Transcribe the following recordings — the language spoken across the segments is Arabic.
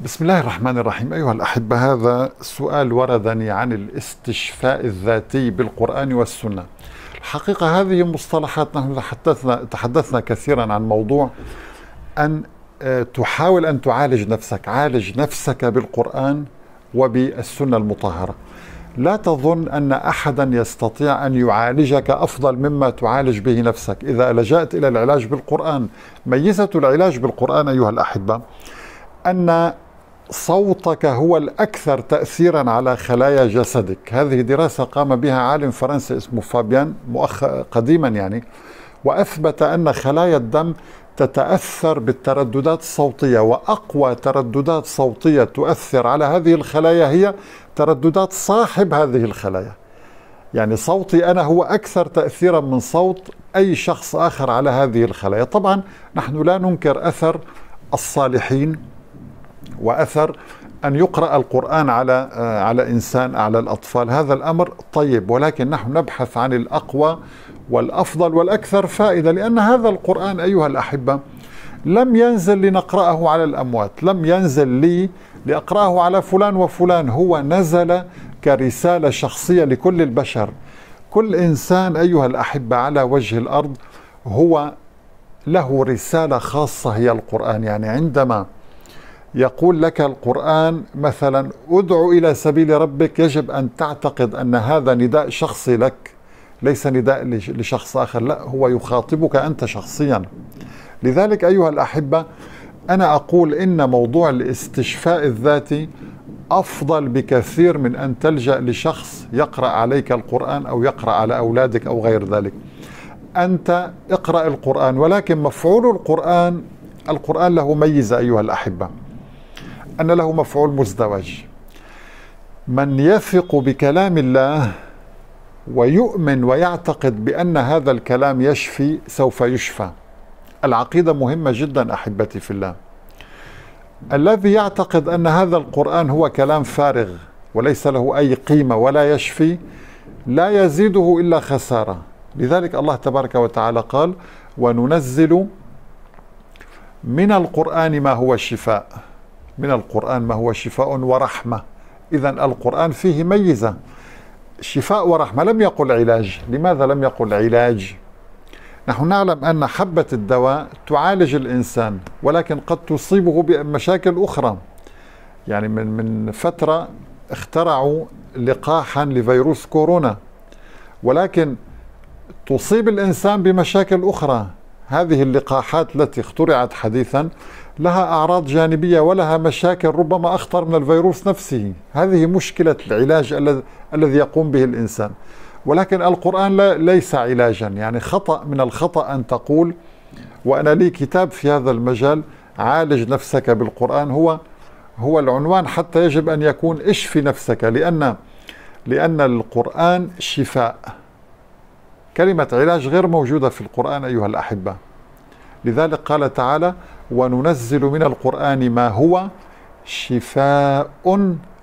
بسم الله الرحمن الرحيم أيها الأحبة هذا سؤال وردني عن الاستشفاء الذاتي بالقرآن والسنة الحقيقة هذه مصطلحات نحن تحدثنا, تحدثنا كثيرا عن موضوع أن آه، تحاول أن تعالج نفسك عالج نفسك بالقرآن وبالسنة المطهرة لا تظن أن أحدا يستطيع أن يعالجك أفضل مما تعالج به نفسك إذا لجأت إلى العلاج بالقرآن ميزة العلاج بالقرآن أيها الأحبة أن صوتك هو الأكثر تأثيرا على خلايا جسدك هذه دراسة قام بها عالم فرنسي اسمه فابيان مؤخ... قديما يعني وأثبت أن خلايا الدم تتأثر بالترددات الصوتية وأقوى ترددات صوتية تؤثر على هذه الخلايا هي ترددات صاحب هذه الخلايا يعني صوتي أنا هو أكثر تأثيرا من صوت أي شخص آخر على هذه الخلايا طبعا نحن لا ننكر أثر الصالحين وأثر أن يقرأ القرآن على آه، على إنسان على الأطفال هذا الأمر طيب ولكن نحن نبحث عن الأقوى والأفضل والأكثر فائدة لأن هذا القرآن أيها الأحبة لم ينزل لنقرأه على الأموات لم ينزل لي لأقرأه على فلان وفلان هو نزل كرسالة شخصية لكل البشر كل إنسان أيها الأحبة على وجه الأرض هو له رسالة خاصة هي القرآن يعني عندما يقول لك القرآن مثلا ادعو إلى سبيل ربك يجب أن تعتقد أن هذا نداء شخصي لك ليس نداء لشخص آخر لا هو يخاطبك أنت شخصيا لذلك أيها الأحبة أنا أقول إن موضوع الاستشفاء الذاتي أفضل بكثير من أن تلجأ لشخص يقرأ عليك القرآن أو يقرأ على أولادك أو غير ذلك أنت اقرأ القرآن ولكن مفعول القرآن القرآن له ميزة أيها الأحبة أن له مفعول مزدوج من يثق بكلام الله ويؤمن ويعتقد بأن هذا الكلام يشفي سوف يشفى العقيدة مهمة جدا أحبتي في الله الذي يعتقد أن هذا القرآن هو كلام فارغ وليس له أي قيمة ولا يشفي لا يزيده إلا خسارة لذلك الله تبارك وتعالى قال وننزل من القرآن ما هو شفاء من القرآن ما هو شفاء ورحمة إذا القرآن فيه ميزة شفاء ورحمة لم يقل علاج لماذا لم يقل علاج نحن نعلم أن حبة الدواء تعالج الإنسان ولكن قد تصيبه بمشاكل أخرى يعني من من فترة اخترعوا لقاحا لفيروس كورونا ولكن تصيب الإنسان بمشاكل أخرى هذه اللقاحات التي اخترعت حديثا لها أعراض جانبية ولها مشاكل ربما أخطر من الفيروس نفسه هذه مشكلة العلاج الذي يقوم به الإنسان ولكن القرآن لا ليس علاجا يعني خطأ من الخطأ أن تقول وأنا لي كتاب في هذا المجال عالج نفسك بالقرآن هو هو العنوان حتى يجب أن يكون اشفي نفسك لأن لأن القرآن شفاء كلمة علاج غير موجودة في القرآن أيها الأحبة لذلك قال تعالى وننزل من القرآن ما هو شفاء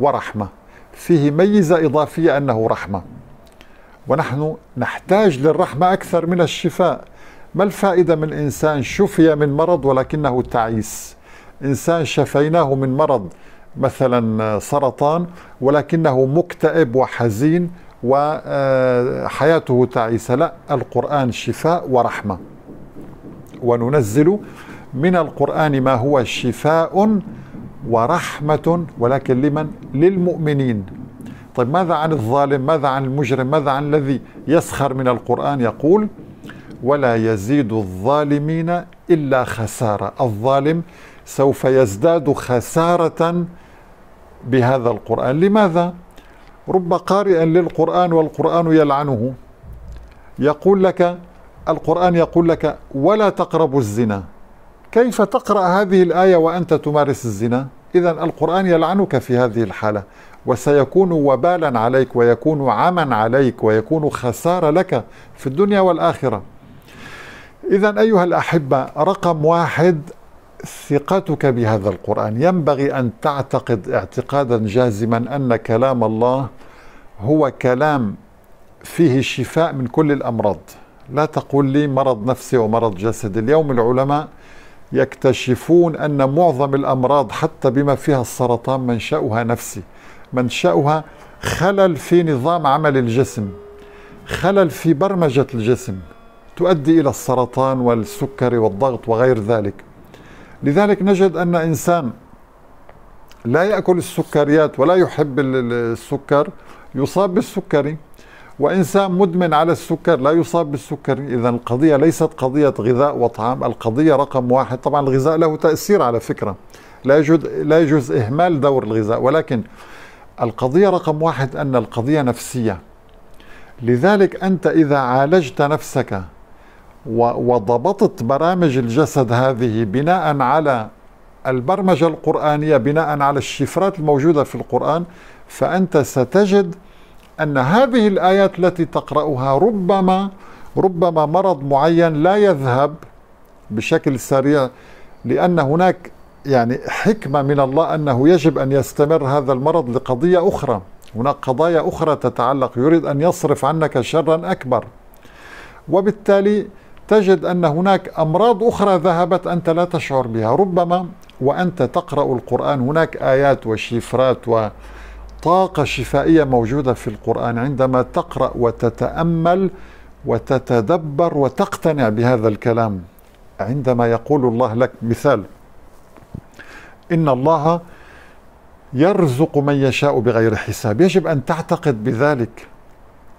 ورحمة فيه ميزة إضافية أنه رحمة ونحن نحتاج للرحمة أكثر من الشفاء ما الفائدة من إنسان شفي من مرض ولكنه تعيس إنسان شفيناه من مرض مثلا سرطان ولكنه مكتئب وحزين وحياته تعيسة لا القرآن شفاء ورحمة وننزل من القرآن ما هو شفاء ورحمة ولكن لمن؟ للمؤمنين طيب ماذا عن الظالم ماذا عن المجرم ماذا عن الذي يسخر من القرآن يقول ولا يزيد الظالمين إلا خسارة الظالم سوف يزداد خسارة بهذا القرآن لماذا؟ رب قارئ للقرآن والقرآن يلعنه يقول لك القرآن يقول لك ولا تقربوا الزنا كيف تقرأ هذه الآية وأنت تمارس الزنا؟ إذا القرآن يلعنك في هذه الحالة وسيكون وبالا عليك ويكون عما عليك ويكون خسارة لك في الدنيا والآخرة إذا أيها الأحبة رقم واحد ثقتك بهذا القرآن ينبغي أن تعتقد اعتقادا جازما أن كلام الله هو كلام فيه شفاء من كل الأمراض لا تقول لي مرض نفسي ومرض جسد اليوم العلماء يكتشفون أن معظم الأمراض حتى بما فيها السرطان منشأها نفسي منشأها خلل في نظام عمل الجسم خلل في برمجة الجسم تؤدي إلى السرطان والسكري والضغط وغير ذلك لذلك نجد أن إنسان لا يأكل السكريات ولا يحب السكر يصاب بالسكري وإنسان مدمن على السكر لا يصاب بالسكري إذا القضية ليست قضية غذاء وطعام القضية رقم واحد طبعا الغذاء له تأثير على فكرة لا يجوز, لا يجوز إهمال دور الغذاء ولكن القضية رقم واحد أن القضية نفسية لذلك أنت إذا عالجت نفسك وضبطت برامج الجسد هذه بناء على البرمجة القرآنية بناء على الشفرات الموجودة في القرآن فأنت ستجد أن هذه الآيات التي تقرأها ربما ربما مرض معين لا يذهب بشكل سريع لأن هناك يعني حكمة من الله أنه يجب أن يستمر هذا المرض لقضية أخرى هناك قضايا أخرى تتعلق يريد أن يصرف عنك شرا أكبر وبالتالي تجد أن هناك أمراض أخرى ذهبت أنت لا تشعر بها ربما وأنت تقرأ القرآن هناك آيات وشفرات وطاقة شفائية موجودة في القرآن عندما تقرأ وتتأمل وتتدبر وتقتنع بهذا الكلام عندما يقول الله لك مثال إن الله يرزق من يشاء بغير حساب يجب أن تعتقد بذلك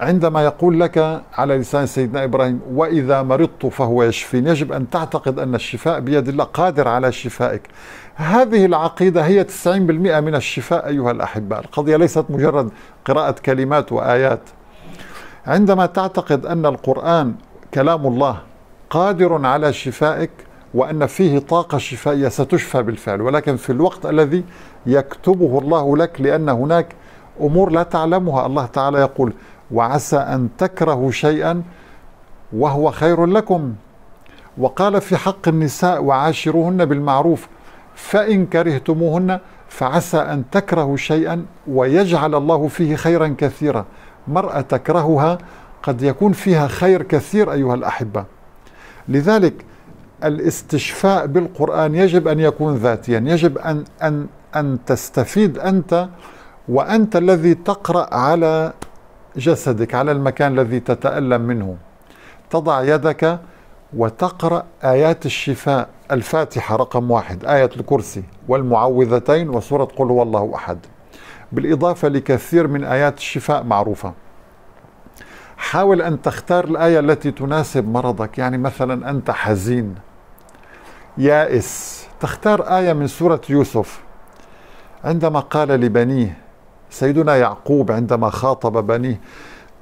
عندما يقول لك على لسان سيدنا ابراهيم واذا مرضت فهو يشفين يجب ان تعتقد ان الشفاء بيد الله قادر على شفائك هذه العقيده هي 90% من الشفاء ايها الاحباء القضيه ليست مجرد قراءه كلمات وايات عندما تعتقد ان القران كلام الله قادر على شفائك وان فيه طاقه شفائيه ستشفى بالفعل ولكن في الوقت الذي يكتبه الله لك لان هناك امور لا تعلمها الله تعالى يقول وعسى أن تكرهوا شيئا وهو خير لكم وقال في حق النساء وعاشروهن بالمعروف فإن كرهتموهن فعسى أن تكرهوا شيئا ويجعل الله فيه خيرا كثيرا مرأة تكرهها قد يكون فيها خير كثير أيها الأحبة لذلك الاستشفاء بالقرآن يجب أن يكون ذاتيا يجب أن, أن, أن تستفيد أنت وأنت الذي تقرأ على جسدك على المكان الذي تتألم منه تضع يدك وتقرأ آيات الشفاء الفاتحة رقم واحد آية الكرسي والمعوذتين وسورة قل هو الله أحد بالإضافة لكثير من آيات الشفاء معروفة حاول أن تختار الآية التي تناسب مرضك يعني مثلا أنت حزين يائس تختار آية من سورة يوسف عندما قال لبنيه سيدنا يعقوب عندما خاطب بنيه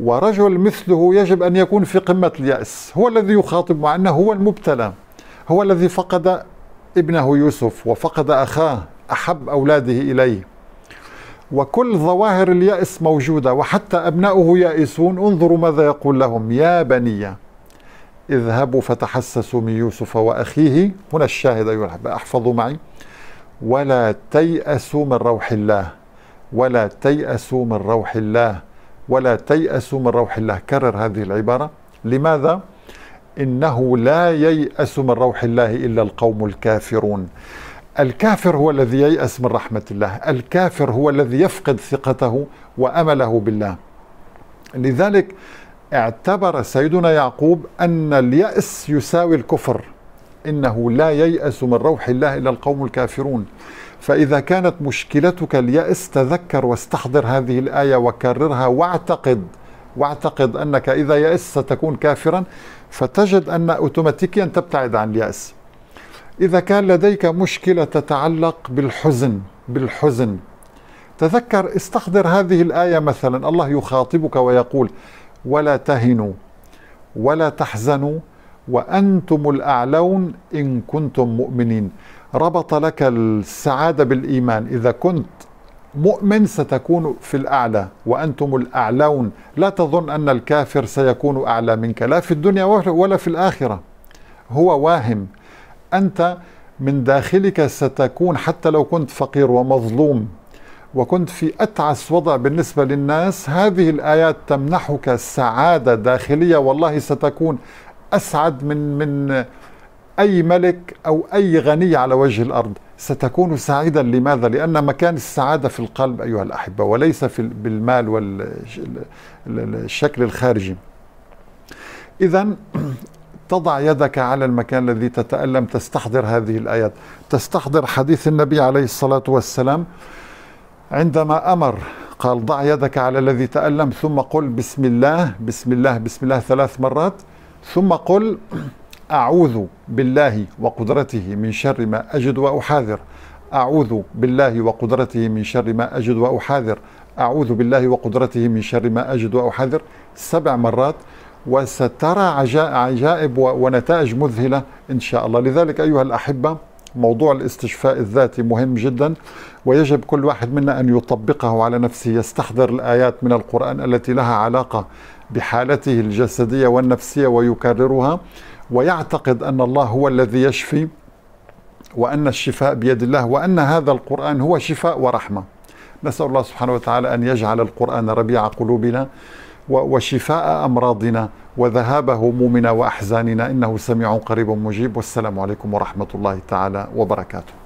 ورجل مثله يجب أن يكون في قمة اليأس هو الذي يخاطب مع أنه هو المبتلى هو الذي فقد ابنه يوسف وفقد أخاه أحب أولاده إليه وكل ظواهر اليأس موجودة وحتى أبناؤه يائسون انظروا ماذا يقول لهم يا بني اذهبوا فتحسسوا من يوسف وأخيه هنا الشاهد أيها الاحباء احفظوا معي ولا تيأسوا من روح الله ولا تيأسوا من روح الله ولا تيأسوا من روح الله كرر هذه العبارة لماذا؟ إنه لا ييأس من روح الله إلا القوم الكافرون الكافر هو الذي ييأس من رحمة الله الكافر هو الذي يفقد ثقته وأمله بالله لذلك اعتبر سيدنا يعقوب أن اليأس يساوي الكفر إنه لا ييأس من روح الله إلا القوم الكافرون فإذا كانت مشكلتك اليأس تذكر واستحضر هذه الآية وكررها واعتقد واعتقد أنك إذا يأس ستكون كافرا فتجد أن أوتوماتيكيا تبتعد عن اليأس إذا كان لديك مشكلة تتعلق بالحزن بالحزن تذكر استحضر هذه الآية مثلا الله يخاطبك ويقول ولا تهنوا ولا تحزنوا وأنتم الأعلون إن كنتم مؤمنين ربط لك السعادة بالإيمان إذا كنت مؤمن ستكون في الأعلى وأنتم الأعلون لا تظن أن الكافر سيكون أعلى منك لا في الدنيا ولا في الآخرة هو واهم أنت من داخلك ستكون حتى لو كنت فقير ومظلوم وكنت في أتعس وضع بالنسبة للناس هذه الآيات تمنحك سعادة داخلية والله ستكون أسعد من من أي ملك أو أي غني على وجه الأرض ستكون سعيدا لماذا؟ لأن مكان السعادة في القلب أيها الأحبة وليس في بالمال والشكل الخارجي إذا تضع يدك على المكان الذي تتألم تستحضر هذه الآيات تستحضر حديث النبي عليه الصلاة والسلام عندما أمر قال ضع يدك على الذي تألم ثم قل بسم الله بسم الله بسم الله ثلاث مرات ثم قل أعوذ بالله وقدرته من شر ما أجد وأحاذر أعوذ بالله وقدرته من شر ما أجد وأحاذر أعوذ بالله وقدرته من شر ما أجد وأحاذر سبع مرات وسترى عجائب ونتائج مذهلة إن شاء الله لذلك أيها الأحبة موضوع الاستشفاء الذاتي مهم جدا ويجب كل واحد منا أن يطبقه على نفسه يستحضر الآيات من القرآن التي لها علاقة بحالته الجسدية والنفسية ويكررها ويعتقد أن الله هو الذي يشفي وأن الشفاء بيد الله وأن هذا القرآن هو شفاء ورحمة نسأل الله سبحانه وتعالى أن يجعل القرآن ربيع قلوبنا وشفاء أمراضنا وذهاب همومنا وأحزاننا إنه سميع قريب مجيب والسلام عليكم ورحمة الله تعالى وبركاته